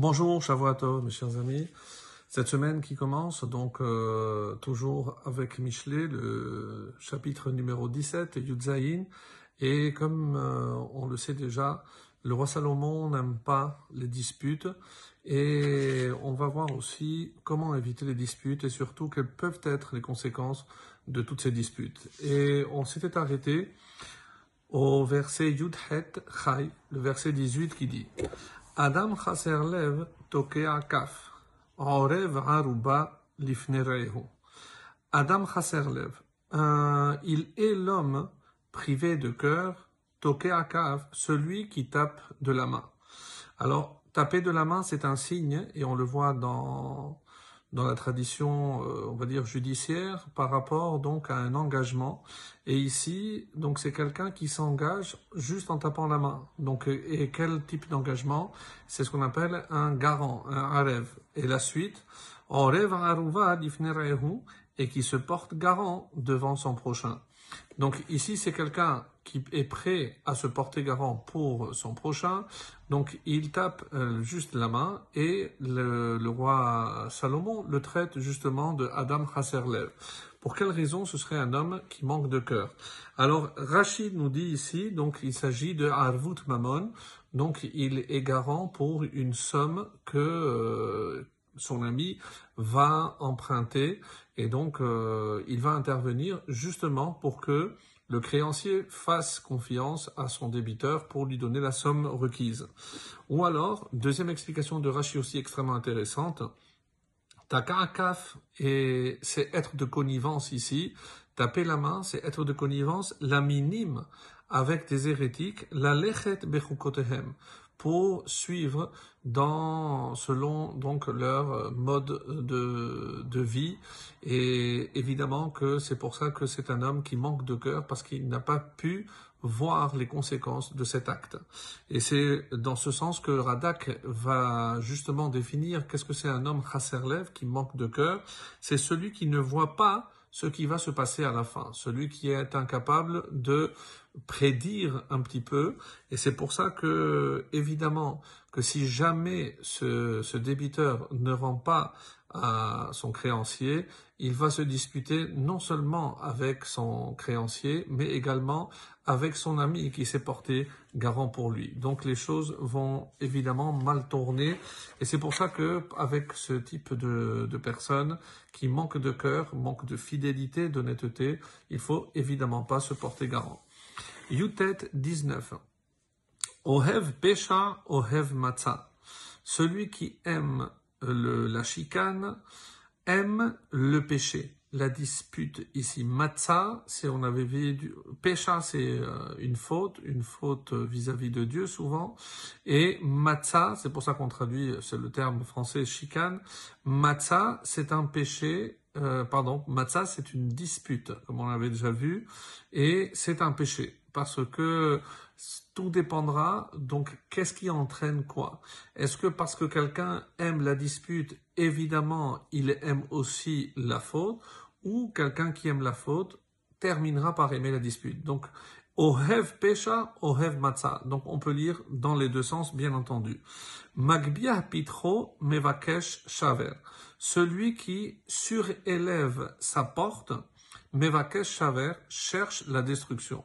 Bonjour, toi, mes chers amis. Cette semaine qui commence, donc euh, toujours avec Michelet, le chapitre numéro 17, Yudzaïn. Et comme euh, on le sait déjà, le roi Salomon n'aime pas les disputes. Et on va voir aussi comment éviter les disputes et surtout quelles peuvent être les conséquences de toutes ces disputes. Et on s'était arrêté au verset Yudhet Chai, le verset 18 qui dit Adam Chaserlev Tokea Kaf. Orev Aruba Lifnerehu. Adam Chaserlev. il est l'homme privé de cœur, Tokea Kaf, celui qui tape de la main. Alors, taper de la main, c'est un signe, et on le voit dans dans la tradition, euh, on va dire, judiciaire par rapport donc à un engagement. Et ici, donc c'est quelqu'un qui s'engage juste en tapant la main. Donc, euh, et quel type d'engagement C'est ce qu'on appelle un garant, un rêve. Et la suite, « rêve et qui se porte garant devant son prochain. Donc ici, c'est quelqu'un qui est prêt à se porter garant pour son prochain. Donc il tape euh, juste la main et le, roi Salomon le traite justement de Adam Hasserlev. Pour quelle raison ce serait un homme qui manque de cœur Alors Rachid nous dit ici, donc il s'agit de harvut Mamon, donc il est garant pour une somme que... Euh, son ami va emprunter et donc, euh, il va intervenir justement pour que le créancier fasse confiance à son débiteur pour lui donner la somme requise. Ou alors, deuxième explication de Rachi aussi extrêmement intéressante, Takaakaf, et c'est être de connivence ici. Taper la main, c'est être de connivence, la minime avec des hérétiques, la lechet bechukotehem, pour suivre dans, selon donc leur euh, mode de, de vie. Et évidemment que c'est pour ça que c'est un homme qui manque de cœur parce qu'il n'a pas pu voir les conséquences de cet acte. Et c'est dans ce sens que Radak va justement définir qu'est-ce que c'est un homme chasserlève qui manque de cœur. C'est celui qui ne voit pas ce qui va se passer à la fin, celui qui est incapable de prédire un petit peu. Et c'est pour ça que, évidemment, que si jamais ce, ce débiteur ne rend pas à son créancier, il va se disputer non seulement avec son créancier, mais également avec son ami qui s'est porté garant pour lui. Donc les choses vont évidemment mal tourner, et c'est pour ça que avec ce type de, de personnes qui manque de cœur, manque de fidélité, d'honnêteté, il faut évidemment pas se porter garant. Youtet 19. Ohev Pesha, Ohev Matzah. Celui qui aime la chicane, aime le péché. La dispute ici, matza, c'est on avait vu, pécha, c'est euh, une faute, une faute vis-à-vis de Dieu souvent, et matza, c'est pour ça qu'on traduit, c'est le terme français chicane, matza, c'est un péché, euh, pardon, matza, c'est une dispute, comme on l'avait déjà vu, et c'est un péché, parce que tout dépendra donc qu'est-ce qui entraîne quoi. Est-ce que parce que quelqu'un aime la dispute, évidemment, il aime aussi la faute, ou quelqu'un qui aime la faute terminera par aimer la dispute. Donc, Ohev Pesha, Ohev matza ». Donc, on peut lire dans les deux sens, bien entendu. Magbia Pitro Mevakesh Shaver. Celui qui surélève sa porte, Mevakesh Shaver, cherche la destruction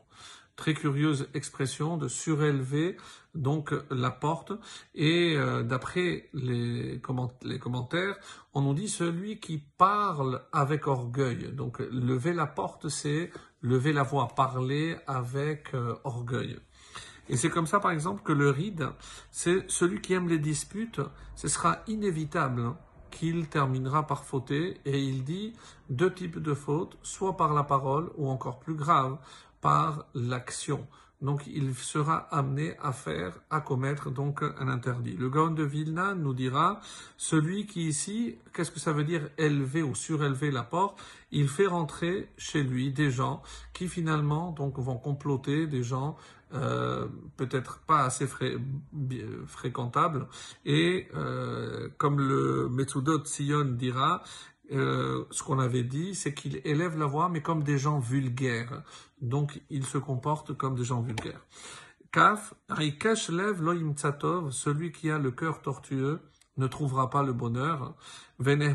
très curieuse expression de surélever donc la porte. Et euh, d'après les, commentaires, on nous dit celui qui parle avec orgueil. Donc lever la porte, c'est lever la voix, parler avec euh, orgueil. Et c'est comme ça, par exemple, que le ride, c'est celui qui aime les disputes, ce sera inévitable qu'il terminera par fauter. Et il dit deux types de fautes, soit par la parole ou encore plus grave, par l'action. Donc il sera amené à faire, à commettre donc un interdit. Le Gaon de Vilna nous dira, celui qui ici, qu'est-ce que ça veut dire élever ou surélever la porte Il fait rentrer chez lui des gens qui finalement donc vont comploter, des gens euh, peut-être pas assez fréquentables. Et euh, comme le Metsudot Sion dira, euh, ce qu'on avait dit, c'est qu'il élève la voix, mais comme des gens vulgaires. Donc, ils se comporte comme des gens vulgaires. Kaf, Rikesh lev loim tsatov, celui qui a le cœur tortueux ne trouvera pas le bonheur.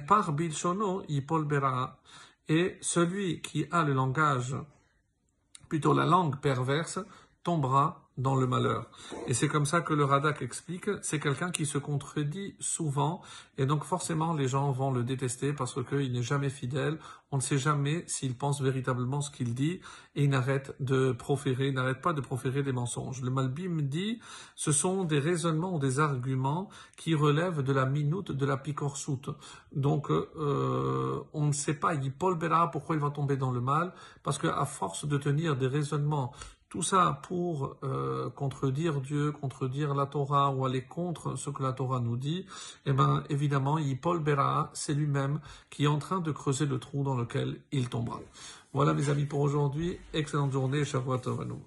par bilshono y polbera »« Et celui qui a le langage, plutôt la langue perverse, tombera dans le malheur. Et c'est comme ça que le Radak explique, c'est quelqu'un qui se contredit souvent, et donc forcément les gens vont le détester parce qu'il n'est jamais fidèle, on ne sait jamais s'il pense véritablement ce qu'il dit, et il n'arrête de proférer, n'arrête pas de proférer des mensonges. Le Malbim dit, ce sont des raisonnements ou des arguments qui relèvent de la minute de la picorsoute. Donc euh, on ne sait pas, il dit Paul Bera, pourquoi il va tomber dans le mal, parce qu'à force de tenir des raisonnements tout ça pour euh, contredire Dieu, contredire la Torah ou aller contre ce que la Torah nous dit, eh bien évidemment, Paul Bera, c'est lui-même qui est en train de creuser le trou dans lequel il tombera. Voilà mes amis pour aujourd'hui, excellente journée, Shavuot shalom.